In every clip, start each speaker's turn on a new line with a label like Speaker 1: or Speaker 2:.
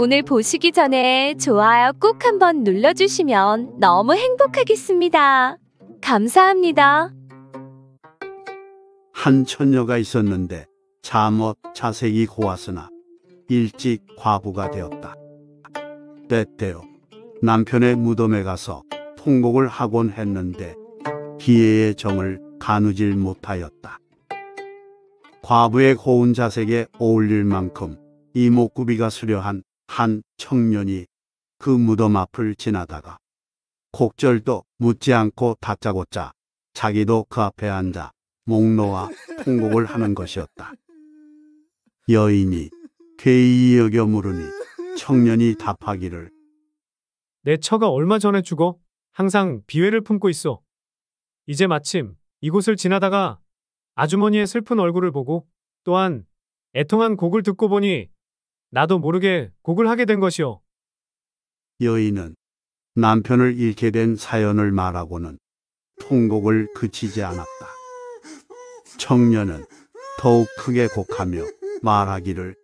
Speaker 1: 오늘 보시기 전에 좋아요 꼭 한번 눌러주시면 너무 행복하겠습니다. 감사합니다.
Speaker 2: 한 처녀가 있었는데 잠옷 자색이 고왔으나 일찍 과부가 되었다. 때때요 남편의 무덤에 가서 통곡을 하곤 했는데 기회의 정을 가누질 못하였다. 과부의 고운 자색에 어울릴 만큼 이목구비가 수려한 한 청년이 그 무덤 앞을 지나다가 곡절도 묻지 않고 다짜고짜 자기도 그 앞에 앉아 목놓와 통곡을 하는 것이었다. 여인이 괴이 여겨 물으니 청년이 답하기를
Speaker 3: 내 처가 얼마 전에 죽어 항상 비회를 품고 있어. 이제 마침 이곳을 지나다가 아주머니의 슬픈 얼굴을 보고 또한 애통한 곡을 듣고 보니 나도 모르게 곡을 하게 된것이오
Speaker 2: 여인은 남편을 잃게 된 사연을 말하고는 통곡을 그치지 않았다. 청년은 더욱 크게 곡하며 말하기를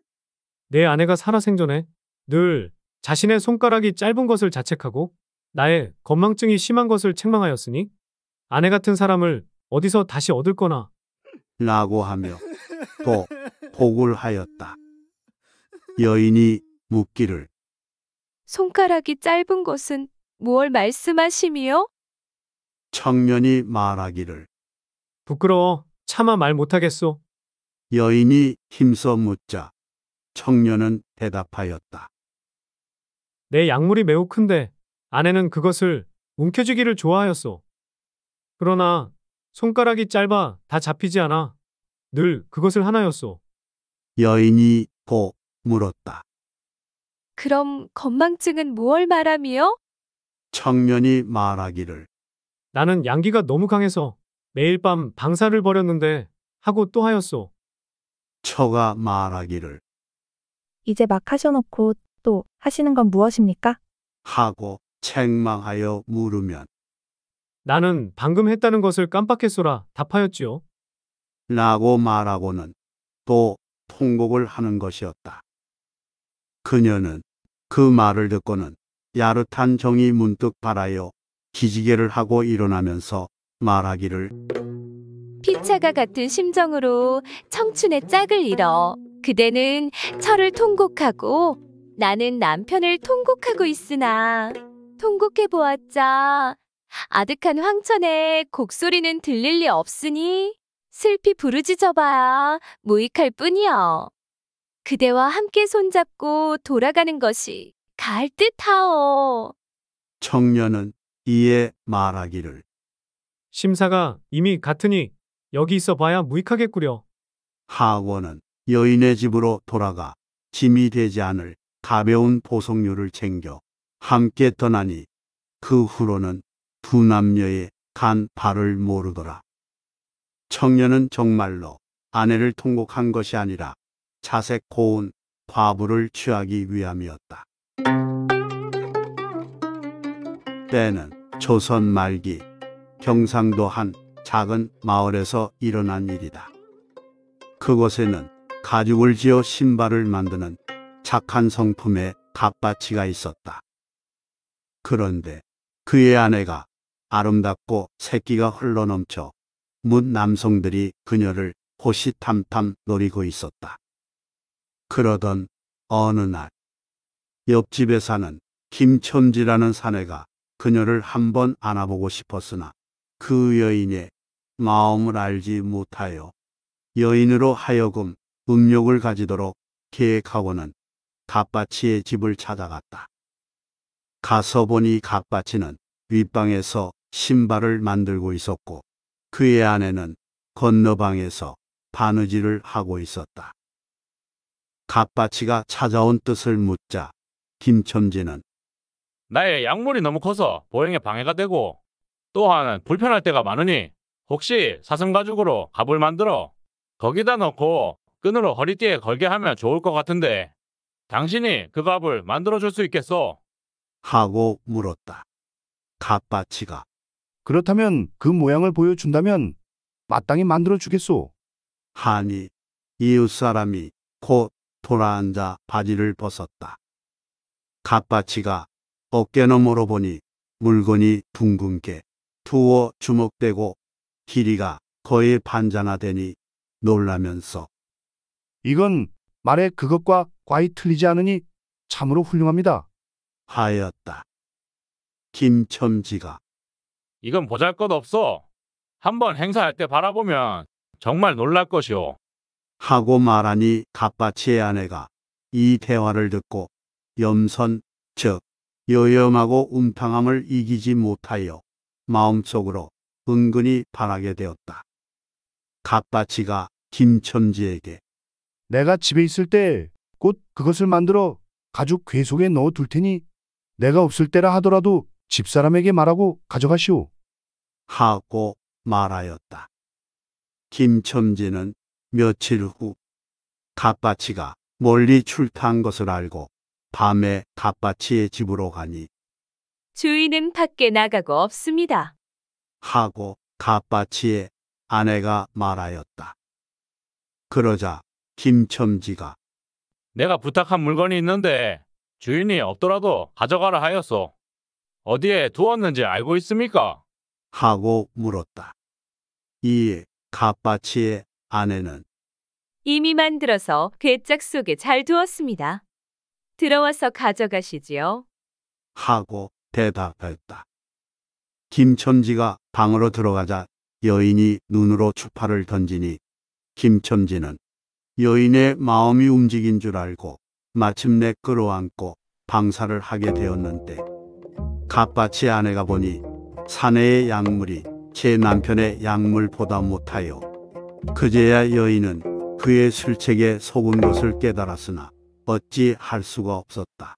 Speaker 3: 내 아내가 살아생전에 늘 자신의 손가락이 짧은 것을 자책하고 나의 건망증이 심한 것을 책망하였으니 아내 같은 사람을 어디서 다시 얻을 거나
Speaker 2: 라고 하며 또 복을 하였다. 여인이 묻기를
Speaker 1: 손가락이 짧은 것은 무얼 말씀하심이요?
Speaker 2: 청년이 말하기를 부끄러워 차마 말 못하겠소. 여인이 힘써 묻자 청년은 대답하였다.
Speaker 3: 내 약물이 매우 큰데 아내는 그것을 움켜쥐기를 좋아하였소. 그러나 손가락이 짧아 다 잡히지 않아 늘 그것을 하나였소.
Speaker 2: 여인이 고 물었다.
Speaker 1: 그럼 건망증은 무얼 말하며?
Speaker 2: 청년이 말하기를
Speaker 3: 나는 양기가 너무 강해서 매일 밤 방사를 벌였는데 하고 또
Speaker 2: 하였소. 처가 말하기를
Speaker 1: 이제 막 하셔놓고 또 하시는 건 무엇입니까?
Speaker 2: 하고 책망하여 물으면
Speaker 3: 나는 방금 했다는 것을 깜빡했소라 답하였지요.
Speaker 2: 라고 말하고는 또 통곡을 하는 것이었다. 그녀는 그 말을 듣고는 야릇한 정이 문득 발하여 기지개를 하고 일어나면서 말하기를
Speaker 1: 피차가 같은 심정으로 청춘의 짝을 잃어 그대는 철을 통곡하고 나는 남편을 통곡하고 있으나 통곡해 보았자 아득한 황천에 곡소리는 들릴 리 없으니 슬피 부르짖어봐야 무익할 뿐이여. 그대와 함께 손잡고 돌아가는 것이 가을 듯하오.
Speaker 2: 청년은 이에 말하기를
Speaker 3: 심사가 이미 같으니 여기 있어 봐야 무익하겠구려.
Speaker 2: 하원은 여인의 집으로 돌아가 짐이 되지 않을 가벼운 보석류를 챙겨 함께 떠나니 그 후로는 두 남녀의 간 발을 모르더라. 청년은 정말로 아내를 통곡한 것이 아니라 자색 고운 과부를 취하기 위함이었다. 때는 조선 말기 경상도 한 작은 마을에서 일어난 일이다. 그곳에는 가죽을 지어 신발을 만드는 착한 성품의 갓바치가 있었다. 그런데 그의 아내가 아름답고 새끼가 흘러넘쳐 문 남성들이 그녀를 호시탐탐 노리고 있었다. 그러던 어느 날 옆집에 사는 김천지라는 사내가 그녀를 한 번 안아보고 싶었으나 그 여인의 마음을 알지 못하여 여인으로 하여금 음욕을 가지도록 계획하고는 갓바치의 집을 찾아갔다. 가서 보니 갓바치는 윗방에서 신발을 만들고 있었고 그의 아내는 건너방에서 바느질을 하고 있었다. 갓바치가 찾아온 뜻을 묻자 김첨지는
Speaker 4: 나의 약물이 너무 커서 보행에 방해가 되고 또한 불편할 때가 많으니 혹시 사슴 가죽으로 갑을 만들어 거기다 넣고 끈으로 허리띠에 걸게 하면 좋을 것 같은데 당신이 그 갑을 만들어 줄 수 있겠소?
Speaker 2: 하고 물었다. 갓바치가 그렇다면 그 모양을 보여준다면 마땅히 만들어 주겠소. 하니 이웃 사람이 곧 돌아앉아 바지를 벗었다. 갓바치가 어깨 너머로 보니 물건이 둥근게 투어 주먹대고 길이가 거의 반자나 되니 놀라면서 이건 말의 그것과 과히 틀리지 않으니 참으로 훌륭합니다. 하였다. 김첨지가
Speaker 4: 이건 보잘것없어. 한번 행사할 때 바라보면 정말 놀랄 것이오.
Speaker 2: 하고 말하니 갑바치의 아내가 이 대화를 듣고 염선, 즉 여염하고 움탕함을 이기지 못하여 마음속으로 은근히 바라게 되었다. 갑바치가 김첨지에게 내가 집에 있을 때 곧 그것을 만들어 가죽 궤 속에 넣어 둘 테니 내가 없을 때라 하더라도 집사람에게 말하고 가져가시오. 하고 말하였다. 김첨지는 며칠 후 갓바치가 멀리 출타한 것을 알고 밤에 갓바치의 집으로 가니
Speaker 1: 주인은 밖에 나가고 없습니다.
Speaker 2: 하고 갓바치의 아내가 말하였다. 그러자 김첨지가
Speaker 4: 내가 부탁한 물건이 있는데 주인이 없더라도 가져가라 하였소. 어디에 두었는지 알고 있습니까?
Speaker 2: 하고 물었다. 이에 갓바치의 아내는
Speaker 1: 이미 만들어서 괴짝 속에 잘 두었습니다. 들어와서 가져가시지요.
Speaker 2: 하고 대답했다. 김첨지가 방으로 들어가자 여인이 눈으로 추파를 던지니 김첨지는 여인의 마음이 움직인 줄 알고 마침내 끌어안고 방사를 하게 되었는데 갓밭이 아내가 보니 사내의 약물이 제 남편의 약물보다 못하여 그제야 여인은 그의 술책에 속은 것을 깨달았으나 어찌 할 수가 없었다.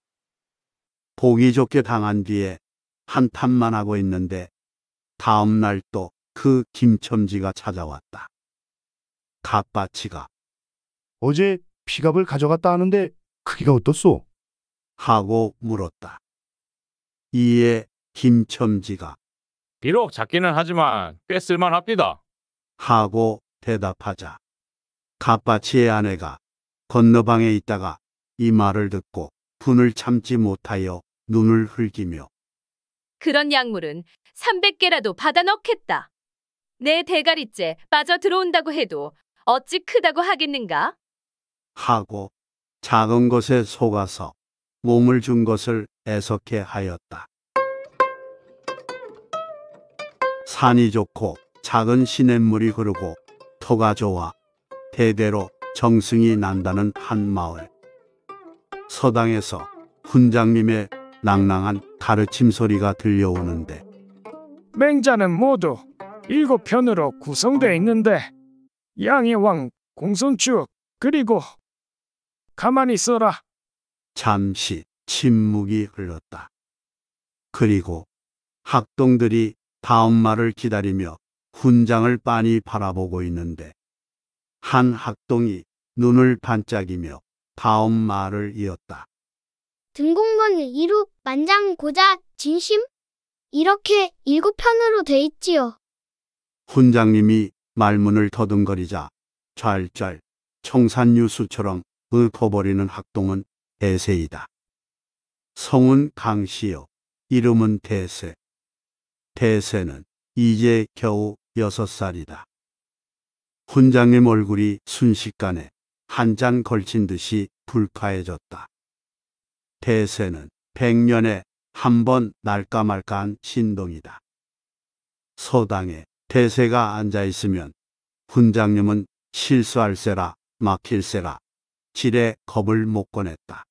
Speaker 2: 보기 좋게 당한 뒤에 한탄만 하고 있는데 다음 날 또 그 김첨지가 찾아왔다. 갓바치가 어제 피갑을 가져갔다 하는데 크기가 어떻소? 하고 물었다. 이에 김첨지가
Speaker 4: 비록 작기는 하지만 꽤 쓸만합니다.
Speaker 2: 하고 대답하자 가밭의 아내가 건너방에 있다가 이 말을 듣고 분을 참지 못하여 눈을 흘기며
Speaker 1: 그런 약물은 300개라도 받아 넣겠다. 내 대가리째 빠져 들어온다고 해도 어찌 크다고 하겠는가?
Speaker 2: 하고 작은 것에 속아서 몸을 준 것을 애석해 하였다. 산이 좋고 작은 시냇물이 흐르고 터가 좋아 대대로 정승이 난다는 한 마을. 서당에서 훈장님의 낭낭한 가르침 소리가 들려오는데
Speaker 3: 맹자는 모두 일곱 편으로 구성되어 있는데 양의왕, 공손축, 그리고 가만히 있어라.
Speaker 2: 잠시 침묵이 흘렀다. 그리고 학동들이 다음 말을 기다리며 훈장을 빤히 바라보고 있는데 한 학동이 눈을 반짝이며 다음 말을 이었다.
Speaker 3: 등공문 2루 만장고자 진심? 이렇게 일곱 편으로 돼 있지요.
Speaker 2: 훈장님이 말문을 더듬거리자 좔짤 청산유수처럼 읊어버리는 학동은 대세이다. 성은 강시요. 이름은 대세. 대세는 이제 겨우 6 살이다. 훈장님 얼굴이 순식간에 한 잔 걸친 듯이 불파해졌다. 대세는 1 0 0년에한 번 날까 말까한 신동이다. 서당에 대세가 앉아있으면 훈장님은 실수할세라 막힐세라 지레 겁을 못 꺼냈다.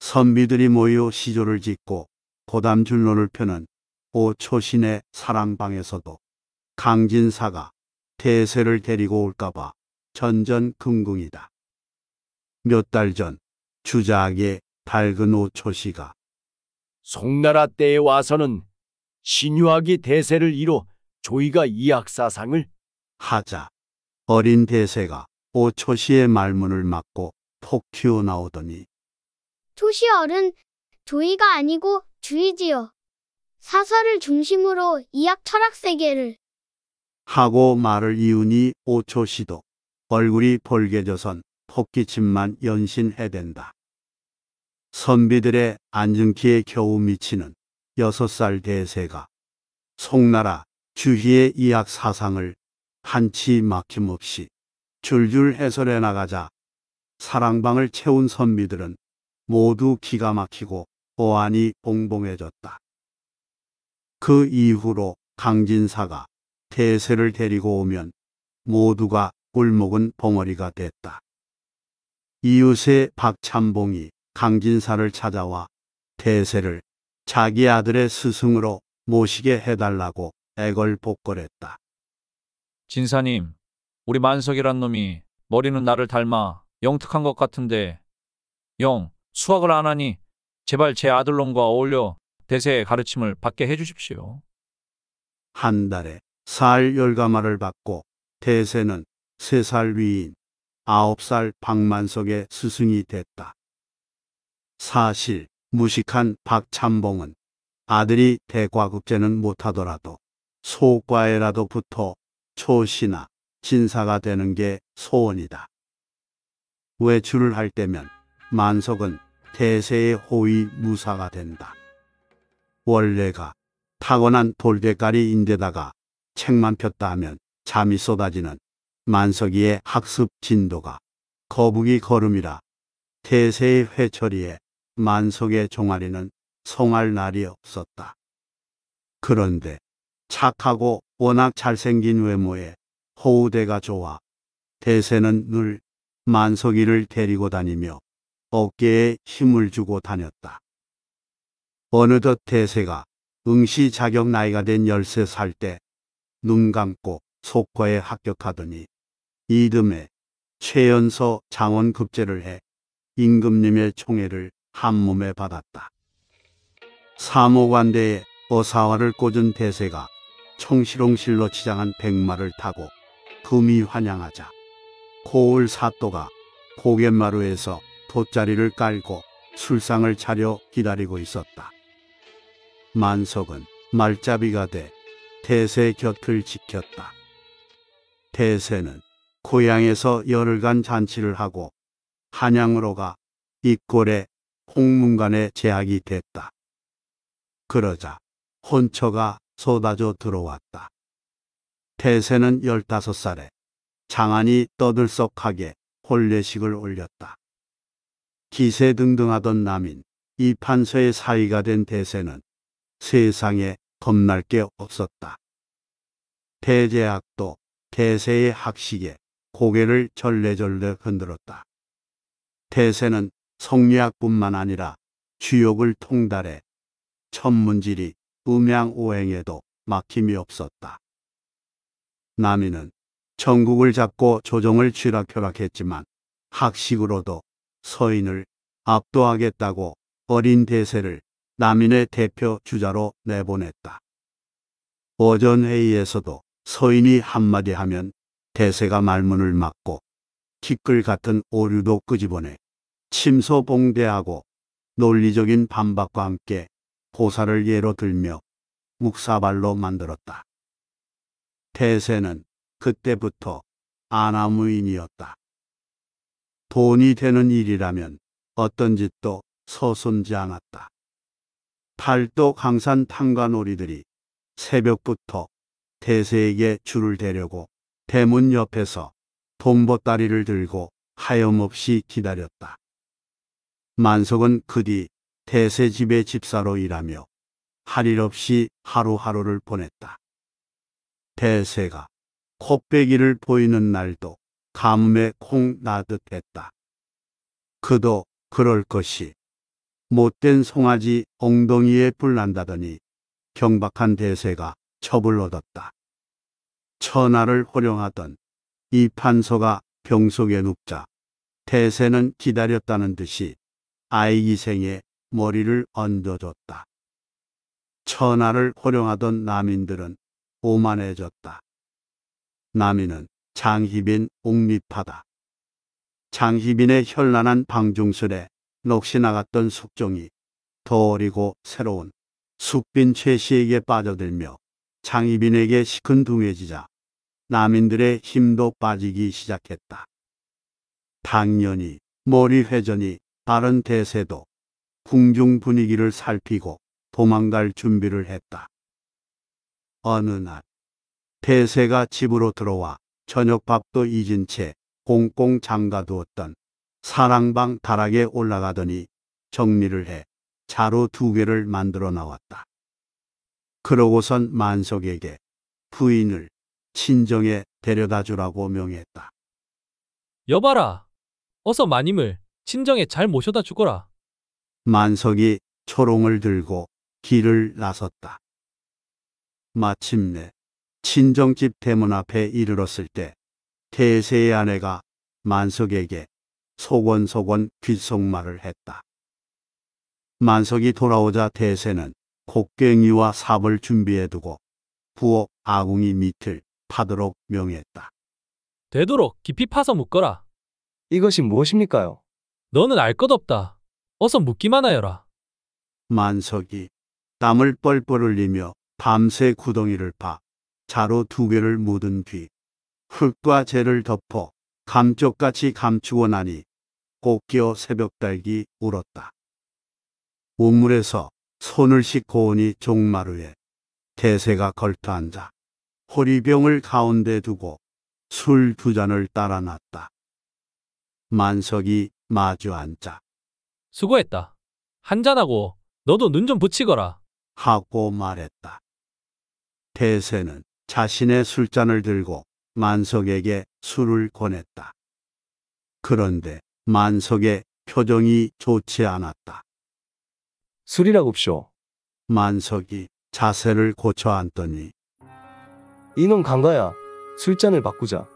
Speaker 2: 선비들이 모여 시조를 짓고 고담줄론을 펴는 오초신의 사랑방에서도 강진사가 대세를 데리고 올까봐 전전긍긍이다. 몇 달 전 주작의 밝은 오초시가 송나라 때에 와서는 신유학이 대세를 이뤄 조이가 이학사상을 하자 어린 대세가 오초시의 말문을 막고 폭 튀어나오더니
Speaker 3: 초시 어른 조이가 아니고 주이지요. 사설을 중심으로 이학 철학 세계를
Speaker 2: 하고 말을 이으니 오초시도 얼굴이 벌개져선토끼침만 연신해댄다. 선비들의 안증키에 겨우 미치는 여섯 살 대세가 송나라 주희의 이학 사상을 한치 막힘없이 줄줄 해설해 나가자 사랑방을 채운 선비들은 모두 기가 막히고 보안이 봉봉해졌다. 그 이후로 강진사가 태세를 데리고 오면 모두가 꿀먹은봉어리가 됐다. 이웃의 박찬봉이 강진사를 찾아와 태세를 자기 아들의 스승으로 모시게 해달라고 애걸복걸했다. 진사님,
Speaker 4: 우리 만석이란 놈이 머리는 나를 닮아 영특한 것 같은데 영, 수학을 안 하니 제발 제 아들놈과 어울려 대세의 가르침을 받게 해주십시오.
Speaker 2: 한 달에 살열감마를 받고 대세는 세 살 위인 아홉 살 박만석의 스승이 됐다. 사실 무식한 박참봉은 아들이 대과급제는 못하더라도 소과에라도 붙어 초시나 진사가 되는 게 소원이다. 외출을 할 때면 만석은 대세의 호위 무사가 된다. 원래가 타고난 돌대가리인데다가 책만 폈다 하면 잠이 쏟아지는 만석이의 학습 진도가 거북이 걸음이라 태세의 회처리에 만석의 종아리는 성할 날이 없었다. 그런데 착하고 워낙 잘생긴 외모에 호우대가 좋아 대세는 늘 만석이를 데리고 다니며 어깨에 힘을 주고 다녔다. 어느덧 대세가 응시 자격 나이가 된 13살 때눈 감고 속과에 합격하더니 이듬해 최연소 장원급제를 해 임금님의 총애를 한몸에 받았다. 사모관대에 어사화를 꽂은 대세가 청실홍실로 치장한 백마를 타고 금이 환양하자 고을 사또가 고갯마루에서 돗자리를 깔고 술상을 차려 기다리고 있었다. 만석은 말잡이가 돼 태세 곁을 지켰다. 태세는 고향에서 열흘간 잔치를 하고 한양으로 가 이골에 홍문관의 제약이 됐다. 그러자 혼처가 쏟아져 들어왔다. 태세는 열다섯 살에 장안이 떠들썩하게 혼례식을 올렸다. 기세등등하던 남인 이판서의 사위가 된 대세는 세상에 겁날 게 없었다. 태제학도 태세의 학식에 고개를 절레절레 흔들었다. 태세는 성리학뿐만 아니라 주욕을 통달해 천문지리 음양오행에도 막힘이 없었다. 남인은 전국을 잡고 조정을 쥐락펴락했지만 학식으로도 서인을 압도하겠다고 어린 대세를 남인의 대표 주자로 내보냈다. 오전회의에서도 서인이 한마디 하면 대세가 말문을 막고 티끌 같은 오류도 끄집어내 침소봉대하고 논리적인 반박과 함께 보사를 예로 들며 묵사발로 만들었다. 대세는 그때부터 아나무인이었다. 돈이 되는 일이라면 어떤 짓도 서손지 않았다. 팔도 강산 탕관오리들이 새벽부터 대세에게 줄을 대려고 대문 옆에서 돈보따리를 들고 하염없이 기다렸다. 만석은 그 뒤대세 집의 집사로 일하며 할 일 없이 하루하루를 보냈다. 대세가 콧배기를 보이는 날도 가뭄에 콩 나듯 했다. 그도 그럴 것이 못된 송아지 엉덩이에 불난다더니 경박한 대세가 첩을 얻었다. 천하를 호령하던 이 판서가 병속에 눕자 대세는 기다렸다는 듯이 아이 기생의 머리를 얹어줬다. 천하를 호령하던 남인들은 오만해졌다. 남인은 장희빈 옹립하다. 장희빈의 현란한 방중술에 녹시 나갔던 숙종이 더 어리고 새로운 숙빈 최씨에게 빠져들며 장희빈에게 시큰둥해지자 남인들의 힘도 빠지기 시작했다. 당연히 머리 회전이 빠른 대세도 궁중 분위기를 살피고 도망갈 준비를 했다. 어느 날 대세가 집으로 들어와 저녁밥도 잊은 채 꽁꽁 잠가두었던 사랑방 다락에 올라가더니 정리를 해 자루 두 개를 만들어 나왔다. 그러고선 만석에게 부인을 친정에 데려다 주라고 명했다.
Speaker 3: 여봐라. 어서 마님을 친정에 잘 모셔다 주거라.
Speaker 2: 만석이 초롱을 들고 길을 나섰다. 마침내 친정집 대문 앞에 이르렀을 때 태세의 아내가 만석에게 소곤소곤 귓속말을 했다. 만석이 돌아오자 대세는 곡괭이와 삽을 준비해두고 부엌 아궁이 밑을 파도록 명했다.
Speaker 3: 되도록 깊이 파서 묶어라. 이것이 무엇입니까요? 너는 알 것 없다. 어서 묶기만 하여라.
Speaker 2: 만석이 땀을 뻘뻘 흘리며 밤새 구덩이를 파 자루 두 개를 묻은 뒤 흙과 재를 덮어 감쪽같이 감추고 나니 꽃기어 새벽달기 울었다. 우물에서 손을 씻고 오니 종마루에 대세가 걸터앉아 호리병을 가운데 두고 술 두 잔을 따라 놨다. 만석이 마주 앉자. 수고했다. 한잔하고 너도 눈 좀 붙이거라. 하고 말했다. 대세는 자신의 술잔을 들고 만석에게 술을 권했다. 그런데 만석의 표정이 좋지 않았다. 술이라고쇼. 만석이 자세를 고쳐 앉더니 이놈 강가야. 술잔을 바꾸자.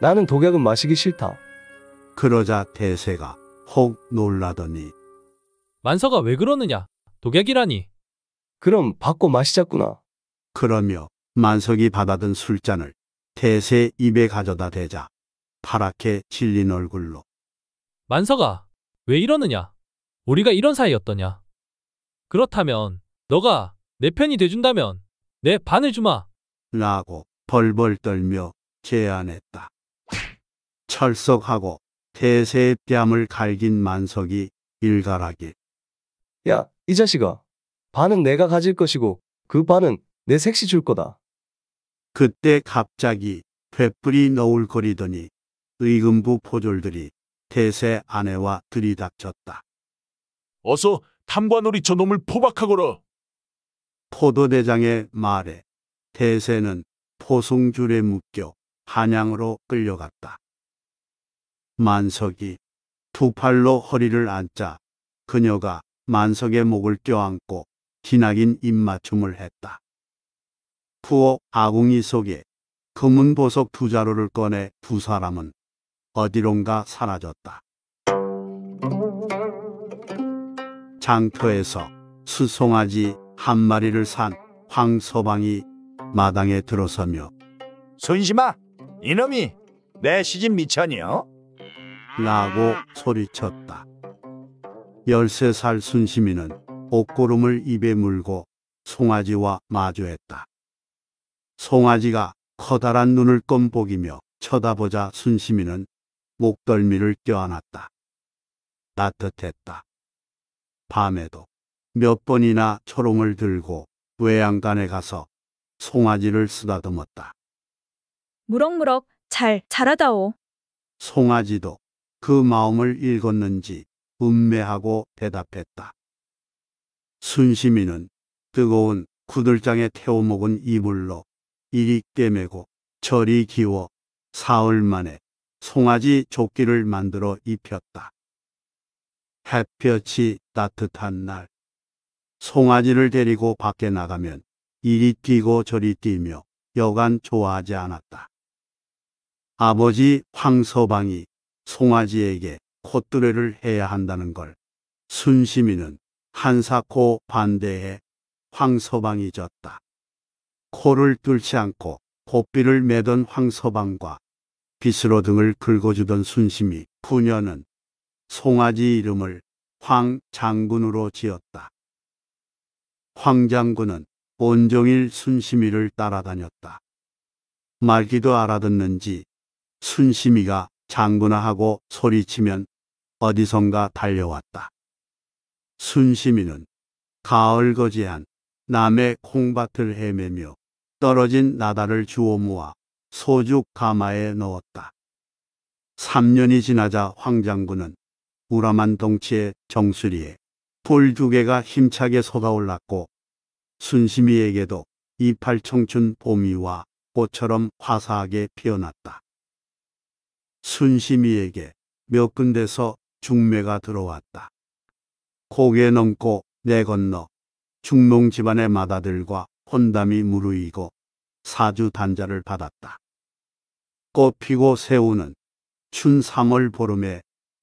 Speaker 2: 나는 독약은 마시기 싫다. 그러자 대세가 혹 놀라더니
Speaker 3: 만서가 왜 그러느냐? 독약이라니.
Speaker 2: 그럼 바꿔 마시자꾸나. 그러며 만석이 받아든 술잔을 태세 입에 가져다 대자 파랗게 질린 얼굴로
Speaker 3: 만석아왜 이러느냐? 우리가 이런 사이였더냐? 그렇다면 너가 내 편이 돼준다면 내 반을
Speaker 2: 주마. 라고 벌벌 떨며 제안했다. 철석하고 태세의 뺨을 갈긴 만석이 일가하길 야, 이 자식아. 반은 내가 가질 것이고 그 반은 내 색시 줄 거다. 그때 갑자기 횃불이 너울거리더니 의금부 포졸들이 대세 아내와 들이닥쳤다. 어서 탐관오리 저놈을 포박하거라. 포도대장의 말에 대세는 포송줄에 묶여 한양으로 끌려갔다. 만석이 두 팔로 허리를 앉자 그녀가 만석의 목을 껴안고 기나긴 입맞춤을 했다. 후어 아궁이 속에 검은 보석 두 자루를 꺼내 두 사람은 어디론가 사라졌다. 장터에서 수송아지 한 마리를 산 황서방이 마당에 들어서며 손심아 이놈이 내 시집 미천이요? 라고 소리쳤다. 열세 살 순심이는 옷고름을 입에 물고 송아지와 마주했다. 송아지가 커다란 눈을 껌복이며 쳐다보자 순심이는 목덜미를 껴안았다. 따뜻했다. 밤에도 몇 번이나 초롱을 들고 외양간에 가서 송아지를 쓰다듬었다.
Speaker 1: 무럭무럭 잘 자라다오.
Speaker 2: 송아지도 그 마음을 읽었는지 음매하고 대답했다. 순심이는 뜨거운 구들장에 태워 먹은 이불로 이리 꿰매고 철이 기워 사흘 만에 송아지 조끼를 만들어 입혔다. 햇볕이 따뜻한 날 송아지를 데리고 밖에 나가면 이리 뛰고 저리 뛰며 여간 좋아하지 않았다. 아버지 황서방이 송아지에게 콧두레를 해야 한다는 걸 순심이는 한사코 반대해 황서방이 졌다. 코를 뚫지 않고 고삐를 매던 황서방과 빗으로 등을 긁어주던 순심이 부녀는 송아지 이름을 황 장군으로 지었다. 황 장군은 온종일 순심이를 따라다녔다. 말기도 알아듣는지 순심이가 장군아 하고 소리치면 어디선가 달려왔다. 순심이는 가을 거지한 남의 콩밭을 헤매며 떨어진 나달을 주워 모아 소죽 가마에 넣었다. 3년이 지나자 황장군은 우람한 덩치의 정수리에 돌두 개가 힘차게 솟아올랐고 순심이에게도 이팔 청춘 봄이와 꽃처럼 화사하게 피어났다. 순심이에게 몇 군데서 중매가 들어왔다. 고개 넘고 내 건너 중농 집안의 마다들과 혼담이 무르이고 사주 단자를 받았다. 꽃 피고 새우는 춘 3월 보름에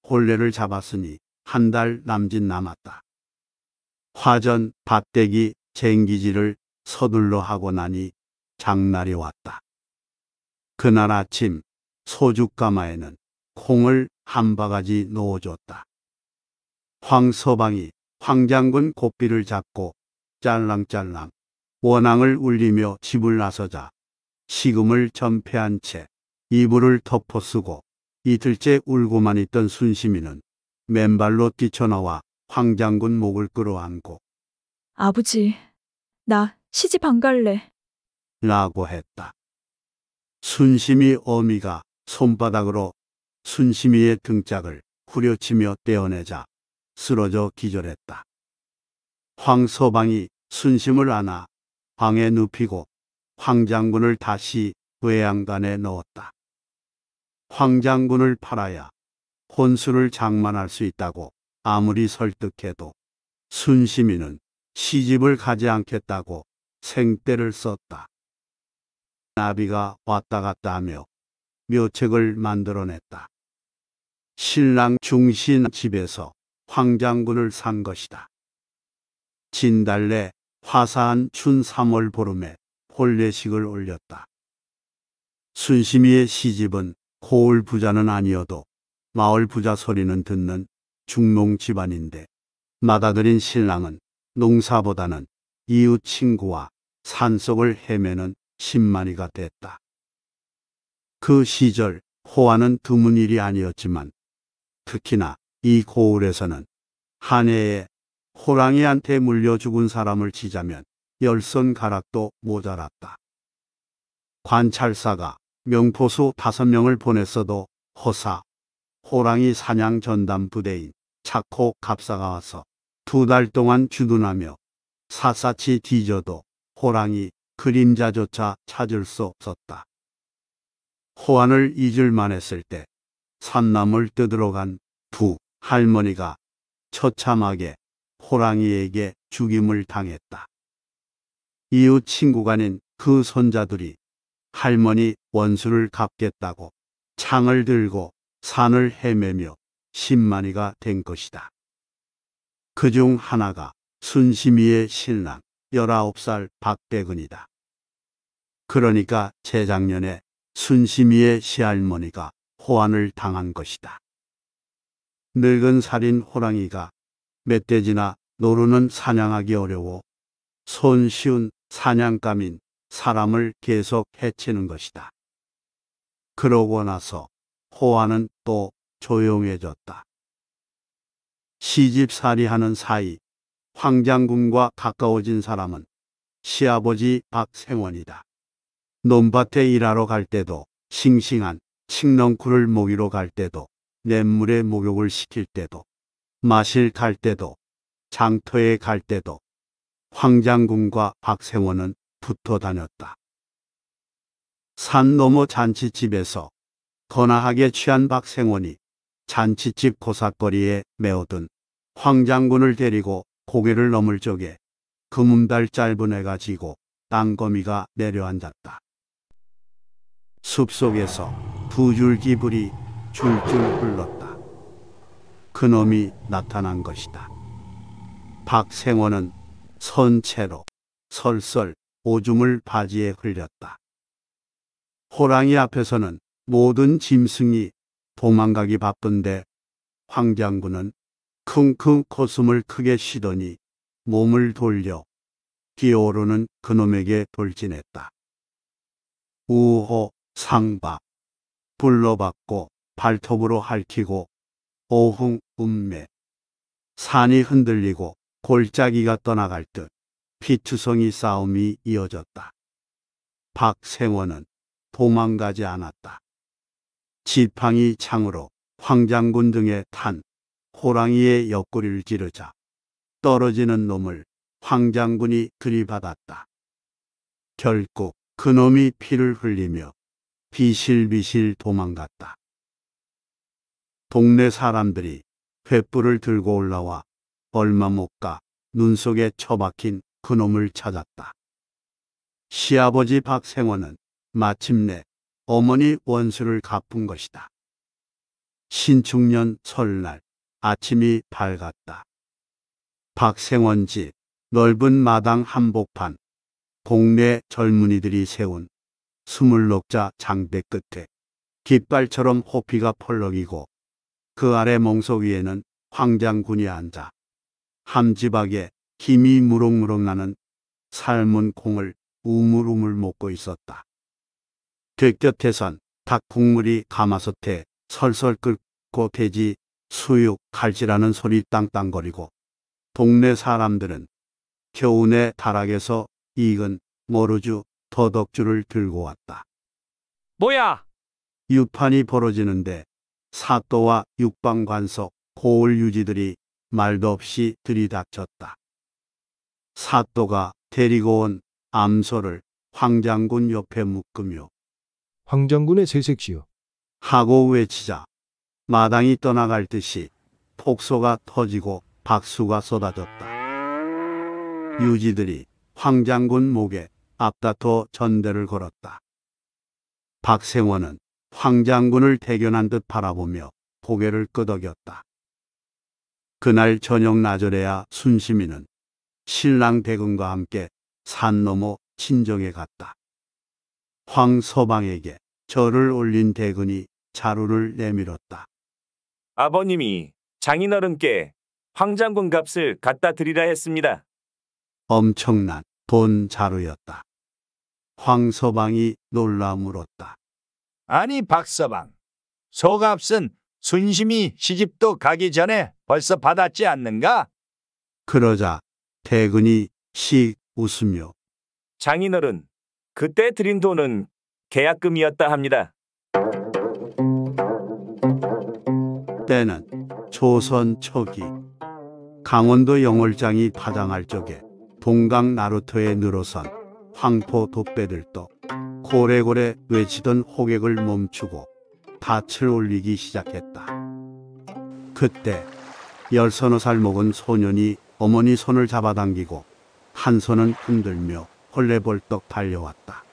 Speaker 2: 혼례를 잡았으니 한 달 남짓 남았다. 화전, 밭대기, 쟁기질을 서둘러 하고 나니 장날이 왔다. 그날 아침 소주가마에는 콩을 한 바가지 넣어줬다. 황서방이 황장군 고삐를 잡고 짤랑짤랑 원앙을 울리며 집을 나서자 시금을 전폐한 채 이불을 덮어쓰고 이틀째 울고만 있던 순심이는 맨발로 뛰쳐나와 황장군 목을 끌어안고
Speaker 1: 아버지, 나 시집 안 갈래.
Speaker 2: 라고 했다. 순심이 어미가 손바닥으로 순심이의 등짝을 후려치며 떼어내자 쓰러져 기절했다. 황서방이 순심을 안아 방에 눕히고 황장군을 다시 외양간에 넣었다. 황장군을 팔아야 혼수를 장만할 수 있다고 아무리 설득해도 순시민은 시집을 가지 않겠다고 생떼를 썼다. 나비가 왔다 갔다 하며 묘책을 만들어냈다. 신랑 중신 집에서 황장군을 산 것이다. 진달래 화사한 춘 3월 보름에 홀례식을 올렸다. 순심이의 시집은 고을 부자는 아니어도 마을 부자 소리는 듣는 중농 집안인데 마다들인 신랑은 농사보다는 이웃 친구와 산속을 헤매는 신만이가 됐다. 그 시절 호화는 드문 일이 아니었지만 특히나 이 고을에서는 한해에 호랑이한테 물려 죽은 사람을 치자면 열선 가락도 모자랐다. 관찰사가 명포수 다섯 명을 보냈어도 허사, 호랑이 사냥 전담 부대인 차코 갑사가 와서 두 달 동안 주둔하며 샅샅이 뒤져도 호랑이 그림자조차 찾을 수 없었다. 호환을 잊을만 했을 때 산나물 뜯으러 간부 할머니가 처참하게 호랑이에게 죽임을 당했다. 이후 친구가 아닌 그 손자들이 할머니 원수를 갚겠다고 창을 들고 산을 헤매며 신만이가 된 것이다. 그 중 하나가 순심이의 신랑 19살 박백은이다. 그러니까 재작년에 순심이의 시할머니가 호환을 당한 것이다. 늙은 살인 호랑이가 멧돼지나 노루는 사냥하기 어려워 손쉬운 사냥감인 사람을 계속 해치는 것이다. 그러고 나서 호화는 또 조용해졌다. 시집살이 하는 사이 황장군과 가까워진 사람은 시아버지 박생원이다. 논밭에 일하러 갈 때도 싱싱한 칡렁쿨을 모기로 갈 때도 냇물에 목욕을 시킬 때도 마실 갈 때도 장터에 갈 때도 황장군과 박생원은 붙어 다녔다. 산 너머 잔치집에서 거나하게 취한 박생원이 잔치집 고사거리에 메어든 황장군을 데리고 고개를 넘을 적에 금음달 짧은 해가 지고 땅거미가 내려앉았다. 숲속에서 두 줄기 불이 줄줄 흘렀다. 그놈이 나타난 것이다. 박생원은 선 채로 설설 오줌을 바지에 흘렸다. 호랑이 앞에서는 모든 짐승이 도망가기 바쁜데 황 장군은 킁킁 코숨을 크게 쉬더니 몸을 돌려 기어오르는 그놈에게 돌진했다. 우호 상박 불러받고 발톱으로 핥히고 오흥 음매 산이 흔들리고 골짜기가 떠나갈 듯 피투성이 싸움이 이어졌다. 박생원은 도망가지 않았다. 지팡이 창으로 황장군 등의 탄 호랑이의 옆구리를 찌르자 떨어지는 놈을 황장군이 들이받았다. 결국 그놈이 피를 흘리며 비실비실 도망갔다. 동네 사람들이 횃불을 들고 올라와 얼마 못 가 눈 속에 처박힌 그놈을 찾았다. 시아버지 박생원은 마침내 어머니 원수를 갚은 것이다. 신축년 설날 아침이 밝았다. 박생원 집 넓은 마당 한복판 동네 젊은이들이 세운 스물록자 장대 끝에 깃발처럼 호피가 펄럭이고 그 아래 몽소 위에는 황장군이 앉아 함지박에 김이 무럭무럭 나는 삶은 콩을 우물우물 먹고 있었다. 뒷곁에선 닭 국물이 가마솥에 설설 끓고 돼지 수육 갈지라는 소리 땅땅거리고 동네 사람들은 겨우내 다락에서 익은 모루주 더덕주를 들고 왔다. 뭐야? 유판이 벌어지는데 사또와 육방관석, 고을 유지들이 말도 없이 들이닥쳤다. 사또가 데리고 온 암소를 황장군 옆에 묶으며 황장군의 새색시요. 하고 외치자 마당이 떠나갈 듯이 폭소가 터지고 박수가 쏟아졌다. 유지들이 황장군 목에 앞다퉈 전대를 걸었다. 박생원은 황 장군을 대견한 듯 바라보며 고개를 끄덕였다. 그날 저녁 나절에야 순시민은 신랑 대군과 함께 산 넘어 친정에 갔다. 황 서방에게 절을 올린 대군이 자루를 내밀었다.
Speaker 4: 아버님이 장인어른께 황장군 값을 갖다 드리라 했습니다.
Speaker 2: 엄청난 돈 자루였다. 황 서방이 놀라 물었다. 아니 박서방. 소값은 순심이 시집도 가기 전에 벌써 받았지 않는가? 그러자 대근이 씩 웃으며
Speaker 4: 장인어른 그때 드린 돈은 계약금이었다 합니다.
Speaker 2: 때는 조선 초기 강원도 영월장이 파당할 적에 동강 나루터에 늘어선 황포 독배들도 고래고래 외치던 호객을 멈추고 밭을 올리기 시작했다. 그때 열서너 살 먹은 소년이 어머니 손을 잡아당기고 한 손은 흔들며 헐레벌떡 달려왔다.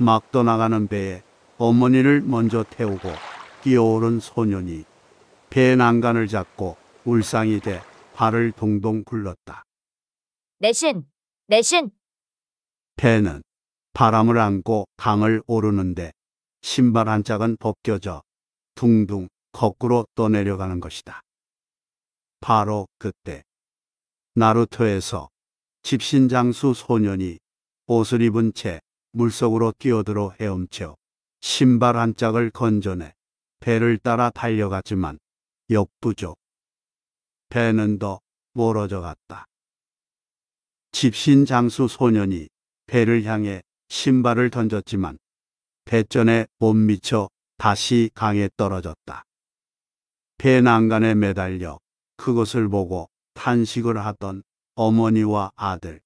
Speaker 2: 막 떠나가는 배에 어머니를 먼저 태우고 뛰어오른 소년이 배 난간을 잡고 울상이 돼 발을 동동 굴렀다.
Speaker 1: 내신! 내신!
Speaker 2: 배는 바람을 안고 강을 오르는데 신발 한 짝은 벗겨져 둥둥 거꾸로 떠내려가는 것이다. 바로 그때 나루토에서 집신장수 소년이 옷을 입은 채 물속으로 뛰어들어 헤엄쳐 신발 한 짝을 건져내 배를 따라 달려갔지만 역부족. 배는 더 멀어져 갔다. 집신 장수 소년이 배를 향해 신발을 던졌지만 배전에 못 미쳐 다시 강에 떨어졌다. 배 난간에 매달려 그것을 보고 탄식을 하던 어머니와 아들.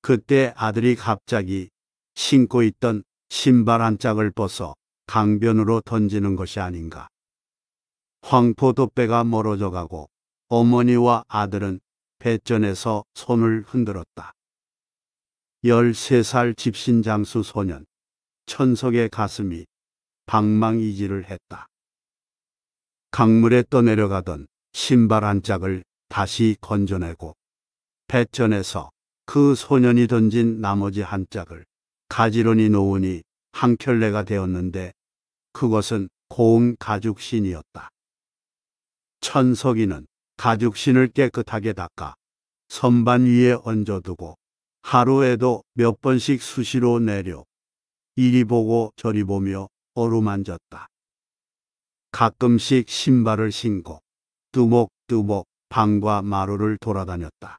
Speaker 2: 그때 아들이 갑자기 신고 있던 신발 한 짝을 벗어 강변으로 던지는 것이 아닌가. 황포도배가 멀어져 가고 어머니와 아들은 배전에서 손을 흔들었다. 13살 집신 장수 소년 천석의 가슴이 방망이질을 했다. 강물에 떠내려가던 신발 한 짝을 다시 건져내고 배전에서 그 소년이 던진 나머지 한 짝을 가지런히 놓으니 한 켤레가 되었는데 그것은 고운 가죽신이었다. 천석이는 가죽신을 깨끗하게 닦아 선반 위에 얹어두고 하루에도 몇 번씩 수시로 내려 이리 보고 저리 보며 어루만졌다. 가끔씩 신발을 신고 뚜벅뚜벅 방과 마루를 돌아다녔다.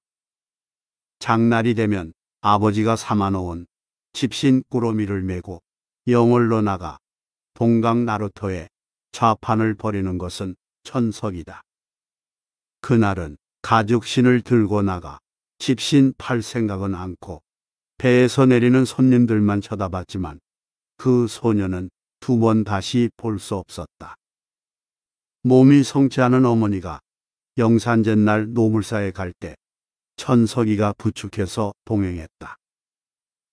Speaker 2: 장날이 되면 아버지가 삼아놓은 집신 꾸러미를 메고 영월로 나가 동강 나루터에 좌판을 버리는 것은 천석이다. 그날은 가죽신을 들고 나가 집신 팔 생각은 않고 배에서 내리는 손님들만 쳐다봤지만 그 소녀는 두 번 다시 볼 수 없었다. 몸이 성치 않은 어머니가 영산제 날 노물사에 갈 때 천석이가 부축해서 동행했다.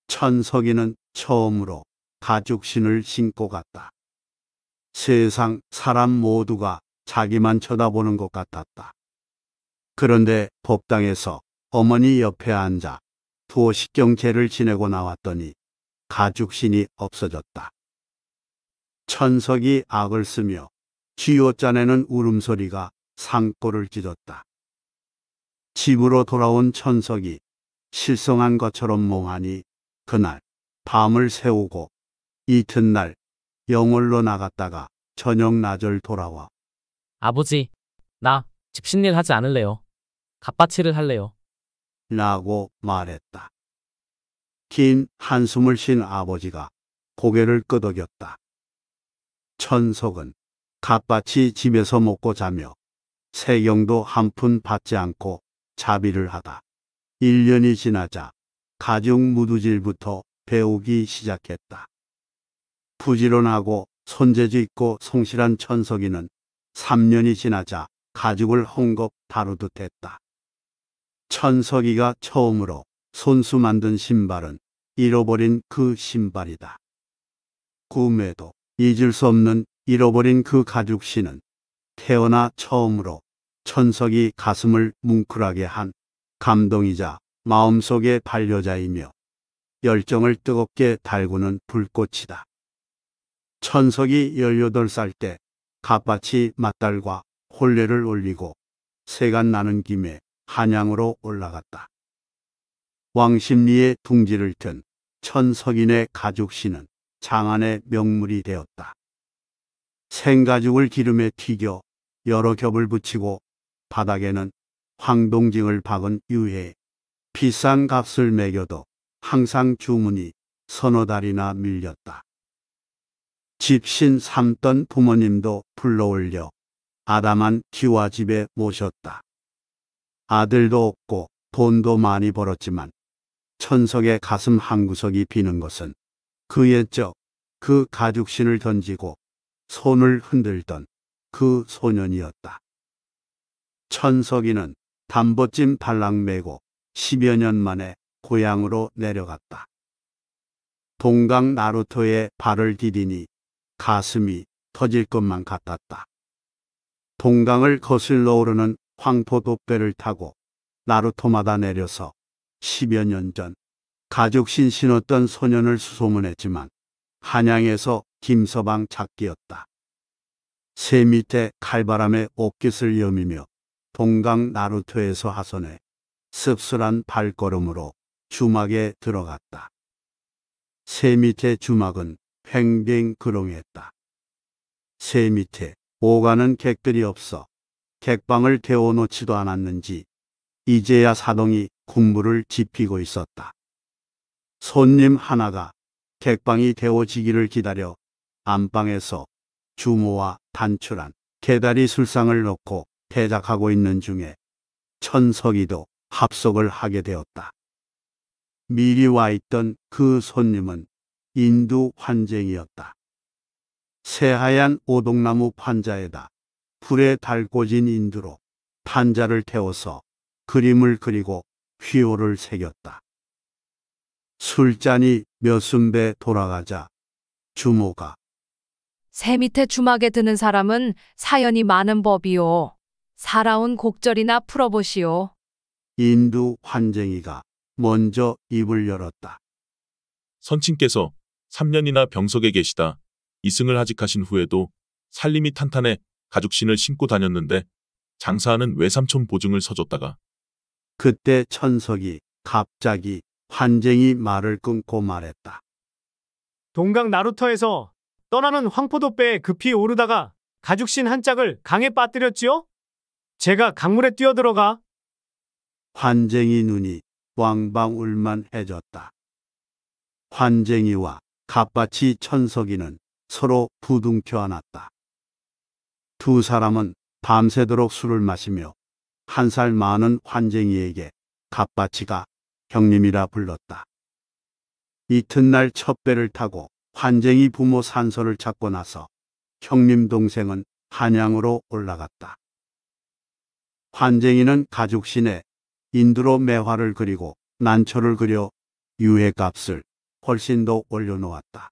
Speaker 2: 천석이는 처음으로 가죽신을 신고 갔다. 세상 사람 모두가 자기만 쳐다보는 것 같았다. 그런데 법당에서 어머니 옆에 앉아 도식경제를 지내고 나왔더니 가죽신이 없어졌다. 천석이 악을 쓰며 쥐옷잔에는 울음소리가 상골을 찢었다. 집으로 돌아온 천석이 실성한 것처럼 몽하니 그날 밤을 새우고 이튿날 영월로 나갔다가 저녁 낮을 돌아와
Speaker 3: 아버지, 나 집신일 하지 않을래요. 갑바치를
Speaker 1: 할래요.
Speaker 2: 라고 말했다. 긴 한숨을 쉰 아버지가 고개를 끄덕였다. 천석은 갓밭이 집에서 먹고 자며 세경도 한 푼 받지 않고 자비를 하다. 1년이 지나자 가죽 무두질부터 배우기 시작했다. 부지런하고 손재주 있고 성실한 천석이는 3년이 지나자 가죽을 헝겊 다루듯 했다. 천석이가 처음으로 손수 만든 신발은 잃어버린 그 신발이다. 구매도 잊을 수 없는 잃어버린 그 가죽신은 태어나 처음으로 천석이 가슴을 뭉클하게 한 감동이자 마음속의 반려자이며 열정을 뜨겁게 달구는 불꽃이다. 천석이 18살 때 갓밭이 맞달과 홀례를 올리고 새가 나는 김에 한양으로 올라갔다. 왕심리의 둥지를 튼 천석인의 가죽신은 장안의 명물이 되었다. 생가죽을 기름에 튀겨 여러 겹을 붙이고 바닥에는 황동징을 박은 유해 비싼 값을 매겨도 항상 주문이 서너 달이나 밀렸다. 집신 삼던 부모님도 불러올려 아담한 기와집에 모셨다. 아들도 없고 돈도 많이 벌었지만 천석의 가슴 한구석이 비는 것은 그 옛적 그 가죽신을 던지고 손을 흔들던 그 소년이었다. 천석이는 담보찜 달랑 메고 1여년 만에 고향으로 내려갔다. 동강 나루토에 발을 디디니 가슴이 터질 것만 같았다. 동강을 거슬러 오르는 황포도 배를 타고 나루토마다 내려서 10여 년 전가족신 신었던 소년을 수소문했지만 한양에서 김서방 작기였다. 새 밑에 칼바람에 옷깃을 여미며 동강 나루토에서 하선해 씁쓸한 발걸음으로 주막에 들어갔다. 새 밑에 주막은 횡뱅 그렁했다. 새 밑에 오가는 객들이 없어 객방을 데워놓지도 않았는지 이제야 사동이 군무를 지피고 있었다. 손님 하나가 객방이 데워지기를 기다려 안방에서 주모와 단출한 개다리 술상을 놓고 대작하고 있는 중에 천석이도 합석을 하게 되었다. 미리 와 있던 그 손님은 인두 환쟁이었다. 새하얀 오동나무 판자에다 불에달꽂진 인두로 판자를 태워서 그림을 그리고 휘호를 새겼다. 술잔이 몇순 배 돌아가자 주모가
Speaker 1: 새 밑에 주막에 드는 사람은 사연이 많은 법이요. 살아온 곡절이나 풀어보시오.
Speaker 2: 인두 환쟁이가 먼저 입을 열었다. 선친께서 3년이나 병석에 계시다 이승을 하직하신 후에도 살림이 탄탄해
Speaker 4: 가죽신을 신고 다녔는데 장사하는 외삼촌 보증을 서줬다가
Speaker 2: 그때 천석이 갑자기 환쟁이 말을 끊고 말했다. 동강 나루터에서 떠나는 황포도 배에 급히 오르다가 가죽신
Speaker 3: 한 짝을 강에 빠뜨렸지요? 제가 강물에 뛰어들어가
Speaker 2: 환쟁이 눈이 왕방울만 해졌다. 환쟁이와 갑바치 천석이는 서로 부둥켜 안았다. 두 사람은 밤새도록 술을 마시며 한 살 많은 환쟁이에게 갓바치가 형님이라 불렀다. 이튿날 첫 배를 타고 환쟁이 부모 산소를 찾고 나서 형님 동생은 한양으로 올라갔다. 환쟁이는 가죽신에 인두로 매화를 그리고 난초를 그려 유해값을 훨씬 더 올려놓았다.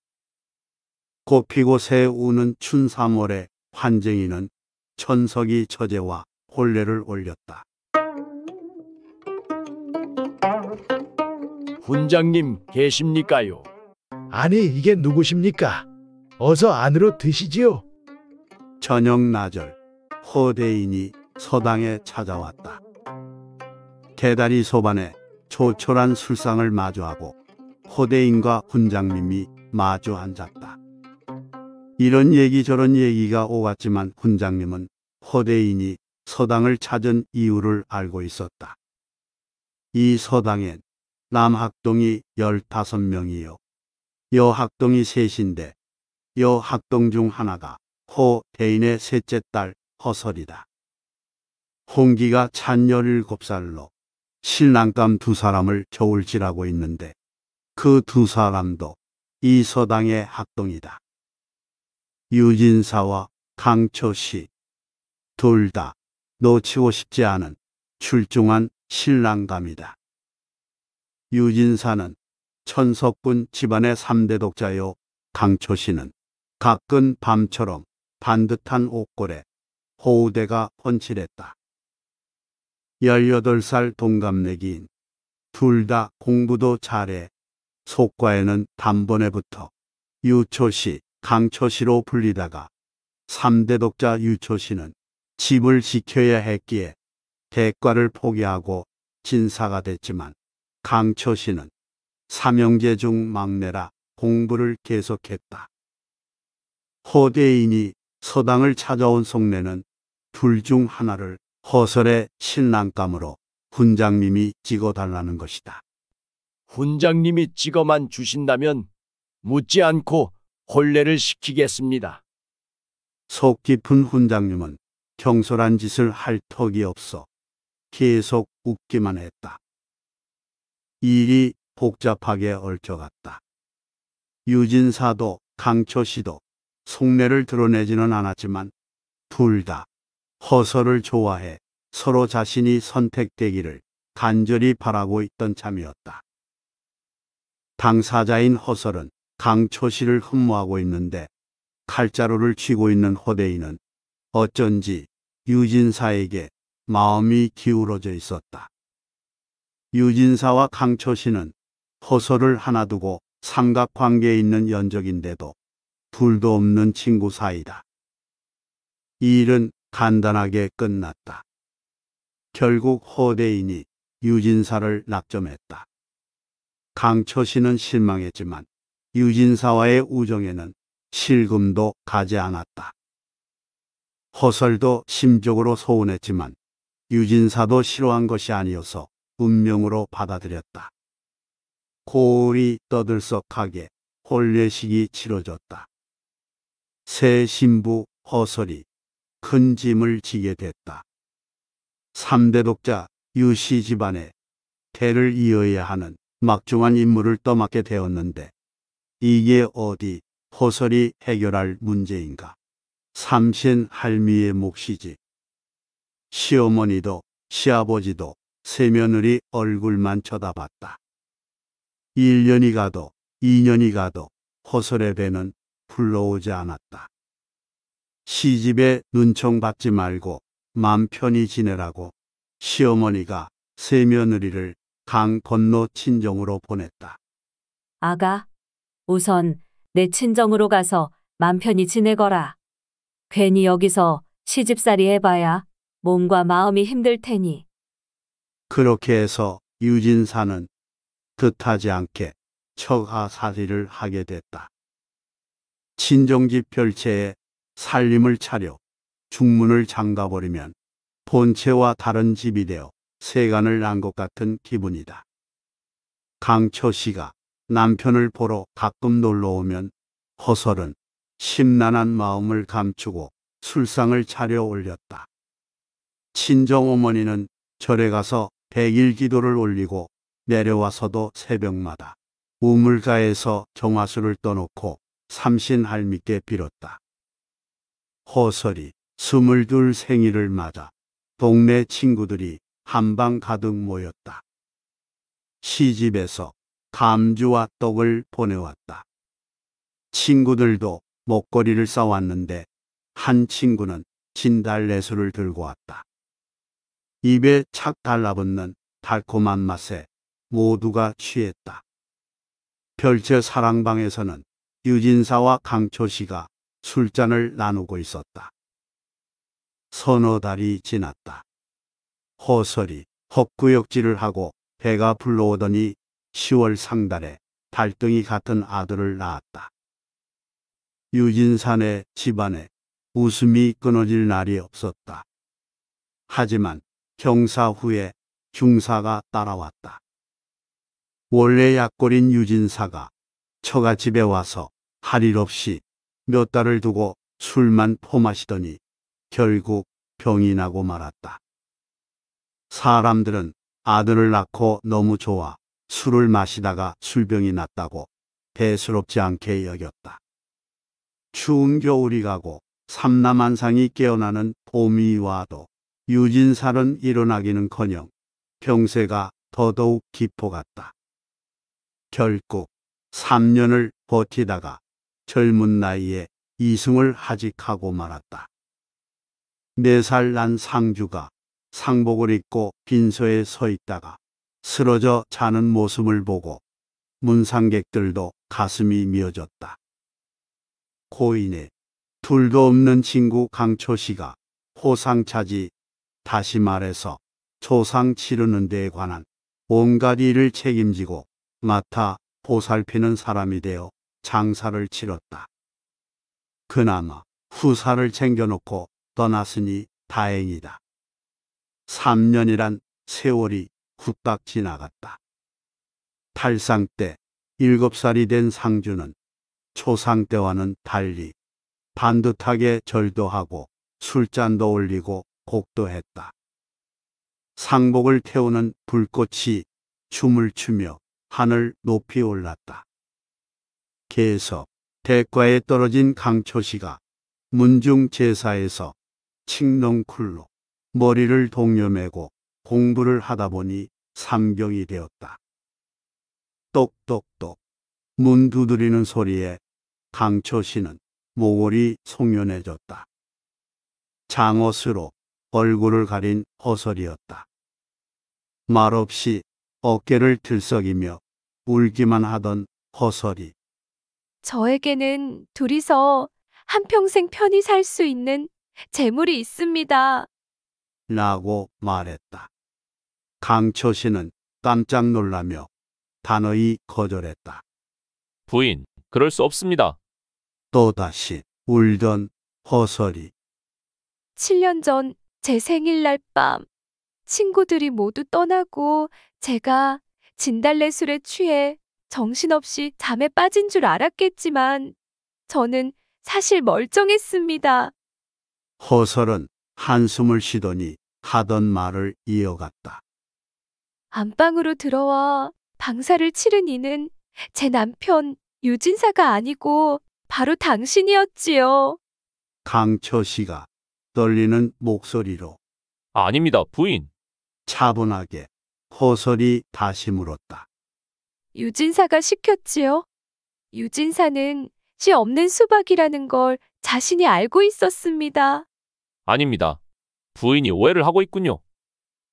Speaker 2: 꽃피고 새 우는 춘삼월에 환쟁이는 천석이 처제와 혼례를 올렸다. 훈장님 계십니까요? 아니 이게 누구십니까? 어서 안으로 드시지요. 저녁 나절 허대인이 서당에 찾아왔다. 대다리 소반에 조촐한 술상을 마주하고 허대인과 훈장님이 마주 앉았다. 이런 얘기 저런 얘기가 오갔지만 훈장님은 허대인이 서당을 찾은 이유를 알고 있었다. 이 서당엔 남학동이 15명이요. 여학동이 셋인데 여학동 중 하나가 허대인의 셋째 딸 허설이다. 홍기가 찬 17살로 신랑감 두 사람을 저울질하고 있는데 그 두 사람도 이 서당의 학동이다. 유진사와 강초시 둘 다 놓치고 싶지 않은 출중한 신랑감이다. 유진사는 천석군 집안의 3대 독자요 강초씨는 가끔 밤처럼 반듯한 옷걸에 호우대가 펀칠했다. 18살 동갑내기인 둘 다 공부도 잘해 속과에는 단번에부터 유초씨, 강처시로 불리다가 3대 독자 유초시는 집을 지켜야 했기에 대과를 포기하고 진사가 됐지만 강처시는 삼형제 중 막내라 공부를 계속했다. 허대인이 서당을 찾아온 속내는 둘 중 하나를 허설의 신랑감으로 훈장님이 찍어달라는 것이다. 훈장님이 찍어만 주신다면 묻지 않고 혼례를 시키겠습니다. 속 깊은 훈장님은 경솔한 짓을 할 턱이 없어 계속 웃기만 했다. 일이 복잡하게 얽혀갔다. 유진사도 강초씨도 속내를 드러내지는 않았지만 둘 다 허설을 좋아해 서로 자신이 선택되기를 간절히 바라고 있던 참이었다. 당사자인 허설은 강초시를 흠모하고 있는데 칼자루를 쥐고 있는 호대인은 어쩐지 유진사에게 마음이 기울어져 있었다. 유진사와 강초시는 호소를 하나 두고 삼각관계에 있는 연적인데도 둘도 없는 친구 사이다. 이 일은 간단하게 끝났다. 결국 호대인이 유진사를 낙점했다. 강초시는 실망했지만 유진사와의 우정에는 실금도 가지 않았다. 허설도 심적으로 소원했지만 유진사도 싫어한 것이 아니어서 운명으로 받아들였다. 고을이 떠들썩하게 혼례식이 치러졌다. 새 신부 허설이 큰 짐을 지게 됐다. 3대 독자 유씨 집안에 대를 이어야 하는 막중한 임무를 떠맡게 되었는데 이게 어디 포설이 해결할 문제인가. 삼신 할미의 몫이지. 시어머니도 시아버지도 새며느리 얼굴만 쳐다봤다. 1년이 가도 2년이 가도 허설의 배는 불러오지 않았다. 시집에 눈총 받지 말고 맘 편히 지내라고 시어머니가 새며느리를 강 건너 친정으로 보냈다.
Speaker 1: 아가, 우선 내 친정으로 가서 맘 편히 지내거라. 괜히 여기서 시집살이 해봐야 몸과 마음이 힘들 테니.
Speaker 2: 그렇게 해서 유진사는 뜻하지 않게 처가살이를 하게 됐다. 친정집 별채에 살림을 차려 중문을 잠가버리면 본체와 다른 집이 되어 세간을 난 것 같은 기분이다. 강초 씨가 남편을 보러 가끔 놀러 오면 허설은 심란한 마음을 감추고 술상을 차려 올렸다. 친정 어머니는 절에 가서 백일 기도를 올리고 내려와서도 새벽마다 우물가에서 정화수를 떠놓고 삼신 할미께 빌었다. 허설이 스물둘 생일을 맞아 동네 친구들이 한방 가득 모였다. 시집에서 감주와 떡을 보내왔다. 친구들도 목걸이를 싸왔는데 한 친구는 진달래수를 들고 왔다. 입에 착 달라붙는 달콤한 맛에 모두가 취했다. 별채 사랑방에서는 유진사와 강초 씨가 술잔을 나누고 있었다. 서너 달이 지났다. 허설이 헛구역질을 하고 배가 불러오더니 10월 상달에 달덩이 같은 아들을 낳았다. 유진산의 집안에 웃음이 끊어질 날이 없었다. 하지만 경사 후에 중사가 따라왔다. 원래 약골인 유진사가 처가 집에 와서 할 일 없이 몇 달을 두고 술만 포마시더니 결국 병이 나고 말았다. 사람들은 아들을 낳고 너무 좋아 술을 마시다가 술병이 났다고 대수롭지 않게 여겼다. 추운 겨울이 가고 삼남한상이 깨어나는 봄이 와도 유진살은 일어나기는커녕 병세가 더더욱 깊어갔다. 결국 3년을 버티다가 젊은 나이에 이승을 하직하고 말았다. 네살난 상주가 상복을 입고 빈소에 서 있다가 쓰러져 자는 모습을 보고 문상객들도 가슴이 미어졌다. 고인의 둘도 없는 친구 강초 씨가 호상차지 다시 말해서 초상 치르는 데에 관한 온갖 일을 책임지고 맡아 보살피는 사람이 되어 장사를 치렀다. 그나마 후사를 챙겨놓고 떠났으니 다행이다. 3년이란 세월이 후딱 지나갔다. 탈상 때 일곱 살이 된 상주는 초상 때와는 달리 반듯하게 절도 하고 술잔도 올리고 곡도 했다. 상복을 태우는 불꽃이 춤을 추며 하늘 높이 올랐다. 계에서 대과에 떨어진 강초시가 문중 제사에서 칙농쿨로 머리를 동여매고 공부를 하다 보니 삼경이 되었다. 똑똑똑 문 두드리는 소리에 강초 씨는 모골이 송연해졌다. 장옷으로 얼굴을 가린 허설이었다. 말없이 어깨를 들썩이며 울기만 하던 허설이
Speaker 1: 저에게는 둘이서 한평생 편히 살 수 있는 재물이 있습니다.
Speaker 2: 라고 말했다. 강처 씨는 깜짝 놀라며 단어히 거절했다. 부인,
Speaker 4: 그럴 수 없습니다.
Speaker 2: 또다시 울던 허설이
Speaker 1: 7년 전 제 생일날 밤 친구들이 모두 떠나고 제가 진달래술에 취해 정신없이 잠에 빠진 줄 알았겠지만 저는 사실 멀쩡했습니다.
Speaker 2: 허설은 한숨을 쉬더니 하던 말을 이어갔다.
Speaker 1: 안방으로 들어와 방사를 치른 이는 제 남편 유진사가 아니고 바로 당신이었지요.
Speaker 2: 강철 씨가 떨리는 목소리로 아닙니다, 부인. 차분하게 허설이 다시 물었다.
Speaker 1: 유진사가 시켰지요. 유진사는 씨 없는 수박이라는 걸 자신이 알고 있었습니다.
Speaker 4: 아닙니다. 부인이 오해를 하고 있군요.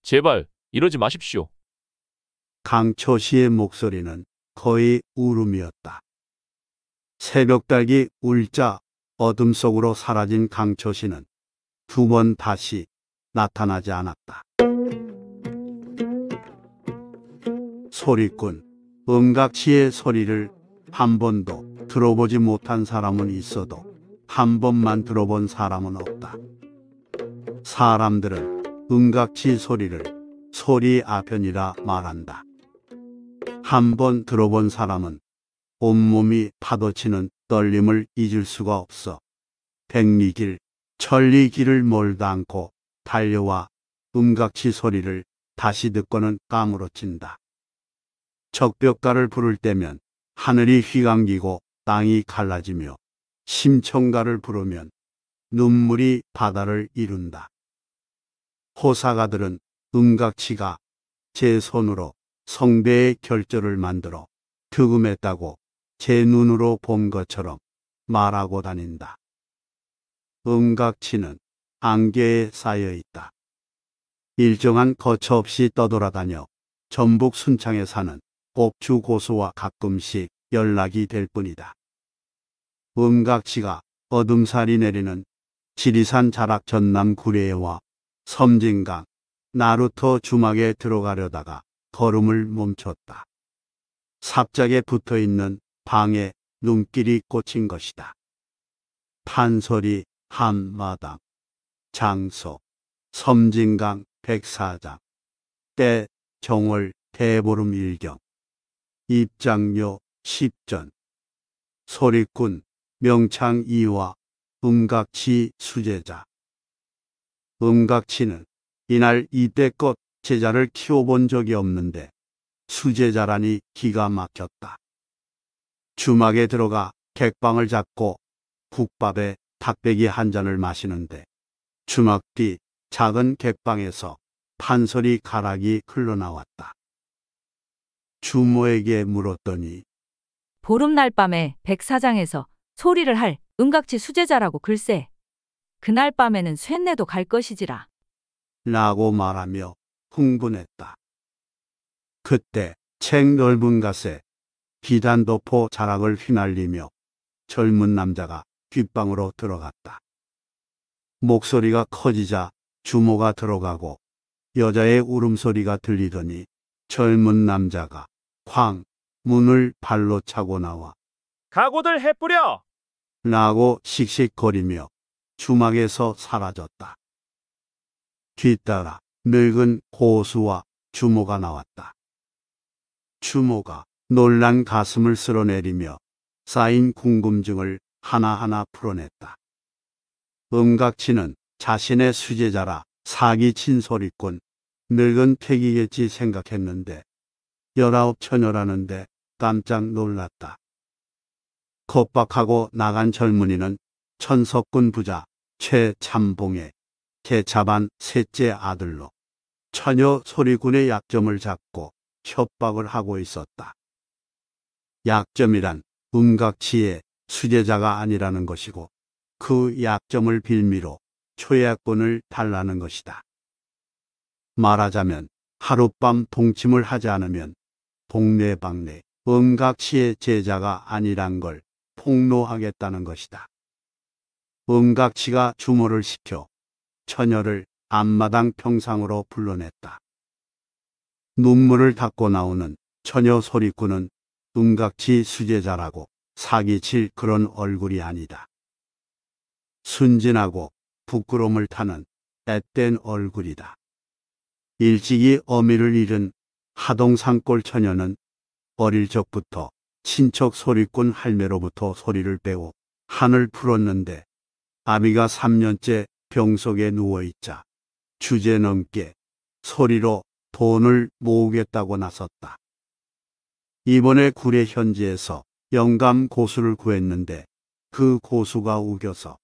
Speaker 4: 제발 이러지 마십시오.
Speaker 2: 강초 씨의 목소리는 거의 울음이었다. 새벽달기 울자 어둠 속으로 사라진 강초 씨는 두 번 다시 나타나지 않았다. 소리꾼, 음각치의 소리를 한 번도 들어보지 못한 사람은 있어도 한 번만 들어본 사람은 없다. 사람들은 음각치 소리를 소리 아편이라 말한다. 한번 들어본 사람은 온몸이 파도치는 떨림을 잊을 수가 없어 백리길, 천리길을 멀다 않고 달려와 음각치 소리를 다시 듣고는 까무러친다. 적벽가를 부를 때면 하늘이 휘감기고 땅이 갈라지며 심청가를 부르면 눈물이 바다를 이룬다. 호사가들은 음각치가 제 손으로 성대의 결절을 만들어 득음했다고 제 눈으로 본 것처럼 말하고 다닌다. 음각치는 안개에 쌓여 있다. 일정한 거처 없이 떠돌아다녀 전북 순창에 사는 꼽주 고수와 가끔씩 연락이 될 뿐이다. 음각치가 어둠살이 내리는 지리산 자락 전남 구례와 섬진강, 나루터 주막에 들어가려다가 걸음을 멈췄다. 삽작에 붙어 있는 방에 눈길이 꽂힌 것이다. 판소리 한마당, 장소, 섬진강 백사장, 때 정월 대보름 일경, 입장료 1전 소리꾼 명창 이와 음각치 수제자. 음각치는 이날 이때껏 제자를 키워본 적이 없는데 수제자라니 기가 막혔다. 주막에 들어가 객방을 잡고 국밥에 닭배기 한 잔을 마시는데 주막 뒤 작은 객방에서 판소리 가락이 흘러나왔다. 주모에게 물었더니
Speaker 1: 보름날 밤에 백사장에서 소리를 할 음각치 수제자라고 글쎄 그날 밤에는 쇠내도 갈 것이지라
Speaker 2: 라고 말하며 흥분했다. 그때 책 넓은 갓에 비단도포 자락을 휘날리며 젊은 남자가 뒷방으로 들어갔다. 목소리가 커지자 주모가 들어가고 여자의 울음소리가 들리더니 젊은 남자가 쾅 문을 발로 차고 나와
Speaker 4: 가고들 해뿌려!
Speaker 2: 라고 씩씩거리며 주막에서 사라졌다. 뒤따라 늙은 고수와 주모가 나왔다. 주모가 놀란 가슴을 쓸어내리며 쌓인 궁금증을 하나하나 풀어냈다. 음각치는 자신의 수제자라 사기친 소리꾼 늙은 패기겠지 생각했는데 열아홉 처녀라는데 깜짝 놀랐다. 겁박하고 나간 젊은이는 천석군 부자 최참봉의 개차반 셋째 아들로 처녀 소리군의 약점을 잡고 협박을 하고 있었다. 약점이란 음각치의 수제자가 아니라는 것이고 그 약점을 빌미로 초약권을 달라는 것이다. 말하자면 하룻밤 동침을 하지 않으면 동네방네 음각치의 제자가 아니란 걸 폭로하겠다는 것이다. 음각치가 주모를 시켜 처녀를 앞마당 평상으로 불러냈다. 눈물을 닦고 나오는 처녀 소리꾼은 음각치 수제자라고 사기칠 그런 얼굴이 아니다. 순진하고 부끄러움을 타는 앳된 얼굴이다. 일찍이 어미를 잃은 하동산골 처녀는 어릴 적부터 친척 소리꾼 할매로부터 소리를 배워 한을 풀었는데 아비가 3년째 병속에 누워있자 주제넘게 소리로 돈을 모으겠다고 나섰다. 이번에 구례 현지에서 영감 고수를 구했는데 그 고수가 우겨서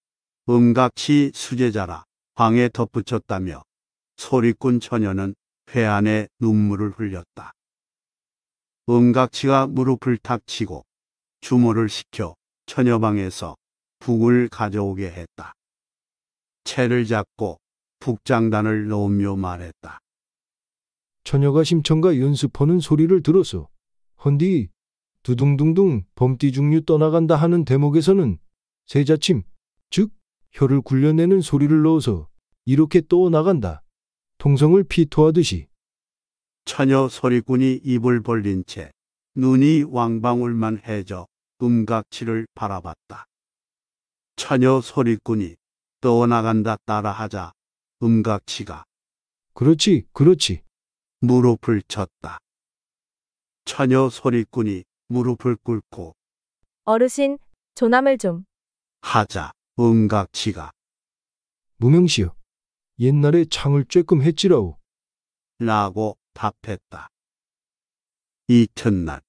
Speaker 2: 음각치 수제자라 방에 덧붙였다며 소리꾼 처녀는 회안에 눈물을 흘렸다. 음각치가 무릎을 탁 치고 주모를 시켜 처녀방에서 북을 가져오게 했다. 채를 잡고 북장단을 놓으며 말했다.
Speaker 3: 처녀가 심청과 연습하는 소리를 들어서 헌디 두둥둥둥 범띠 중류 떠나간다 하는 대목에서는 세자침 즉 혀를 굴려내는 소리를 넣어서 이렇게 떠나간다. 통성을 피토하듯이
Speaker 2: 처녀 소리꾼이 입을 벌린 채 눈이 왕방울만 해져 음각치를 바라봤다. 처녀 소리꾼이 떠나간다 따라하자 음각치가 그렇지, 그렇지. 무릎을 쳤다. 처녀 소리꾼이 무릎을 꿇고
Speaker 1: 어르신, 조남을 좀.
Speaker 2: 하자 음각치가 무명시여. 옛날에 창을 쬐끔 했지라오. 라고 답했다. 이튿날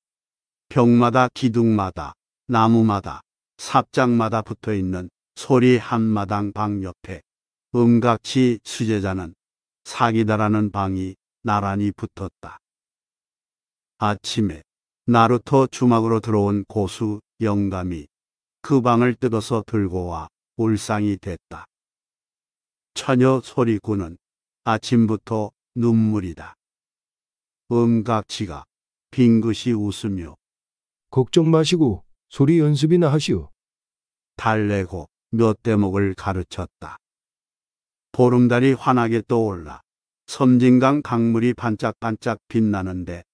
Speaker 2: 벽마다 기둥마다 나무마다 삽장마다 붙어 있는 소리 한마당 방 옆에 음각치 수제자는 사기다라는 방이 나란히 붙었다. 아침에 나루토 주막으로 들어온 고수 영감이 그 방을 뜯어서 들고 와 울상이 됐다. 처녀 소리꾼은 아침부터 눈물이다. 음각치가 빙긋이 웃으며 걱정 마시고 소리 연습이나 하시오. 달래고 몇 대목을 가르쳤다. 보름달이 환하게 떠올라 섬진강 강물이 반짝반짝 빛나는데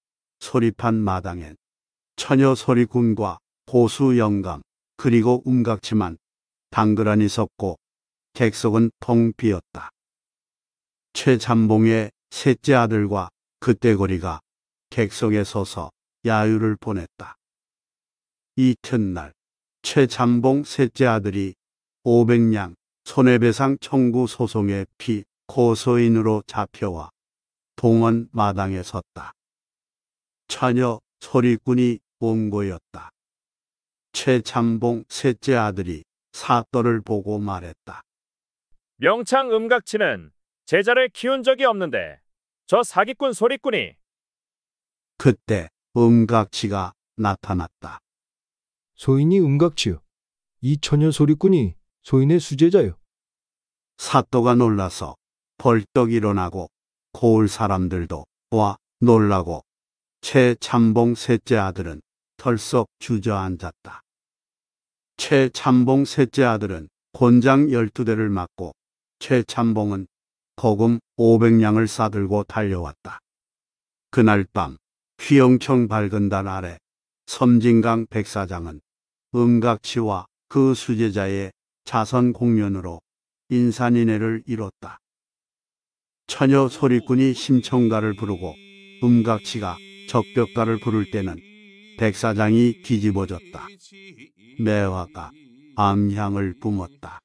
Speaker 2: 소리판 마당엔 처녀 소리군과 고수 영감 그리고 음각치만 당그라니 섰고 객석은 텅 비었다. 최잠봉의 셋째 아들과 그때거리가 객석에 서서 야유를 보냈다. 이튿날 최잠봉 셋째 아들이 500량 손해배상 청구 소송에피 고소인으로 잡혀와 동원 마당에 섰다. 처녀 소리꾼이 원고였다. 최참봉 셋째 아들이 사또를 보고 말했다.
Speaker 4: 명창 음각치는 제자를 키운 적이 없는데 저 사기꾼 소리꾼이
Speaker 2: 그때 음각치가 나타났다. 소인이 음각치요. 이 처녀 소리꾼이 소인의 수제자요. 사또가 놀라서 벌떡 일어나고 고을 사람들도 와 놀라고 최참봉 셋째 아들은 털썩 주저앉았다. 최참봉 셋째 아들은 권장 12대를 맞고 최참봉은 거금 500냥을 싸들고 달려왔다. 그날 밤 휘영청 밝은 달 아래 섬진강 백사장은 음각치와 그 수제자의 자선 공연으로 인산인해를 이뤘다. 처녀 소리꾼이 심청가를 부르고 음각치가 적벽가를 부를 때는 백사장이 뒤집어졌다. 매화가 암향을 뿜었다.